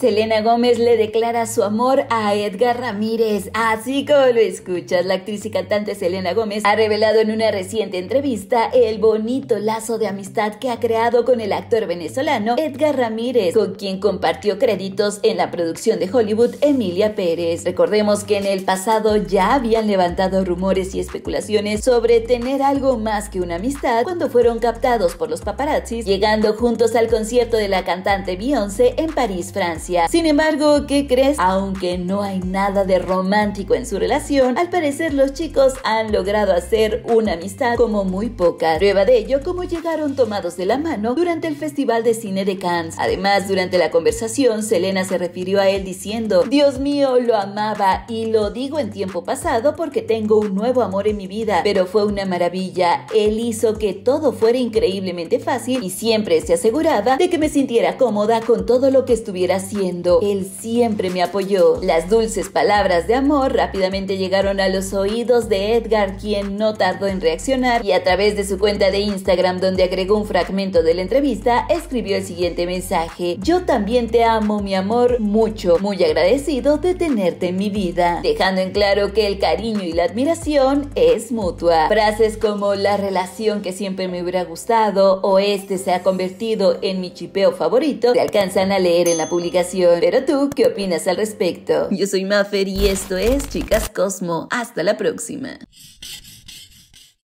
Selena Gómez le declara su amor a Edgar Ramírez. Así como lo escuchas, la actriz y cantante Selena Gómez ha revelado en una reciente entrevista el bonito lazo de amistad que ha creado con el actor venezolano Edgar Ramírez, con quien compartió créditos en la producción de Hollywood Emilia Pérez. Recordemos que en el pasado ya habían levantado rumores y especulaciones sobre tener algo más que una amistad cuando fueron captados por los paparazzis, llegando juntos al concierto de la cantante Beyoncé en París, Francia. Sin embargo, ¿qué crees? Aunque no hay nada de romántico en su relación, al parecer los chicos han logrado hacer una amistad como muy poca. Prueba de ello como llegaron tomados de la mano durante el Festival de Cine de Cannes. Además, durante la conversación, Selena se refirió a él diciendo, Dios mío, lo amaba y lo digo en tiempo pasado porque tengo un nuevo amor en mi vida, pero fue una maravilla. Él hizo que todo fuera increíblemente fácil y siempre se aseguraba de que me sintiera cómoda con todo lo que estuviera haciendo él siempre me apoyó. Las dulces palabras de amor rápidamente llegaron a los oídos de Edgar, quien no tardó en reaccionar y a través de su cuenta de Instagram donde agregó un fragmento de la entrevista, escribió el siguiente mensaje, yo también te amo mi amor mucho, muy agradecido de tenerte en mi vida, dejando en claro que el cariño y la admiración es mutua. Frases como la relación que siempre me hubiera gustado o este se ha convertido en mi chipeo favorito te alcanzan a leer en la publicación pero tú, ¿qué opinas al respecto? Yo soy Maffer y esto es Chicas Cosmo. Hasta la próxima.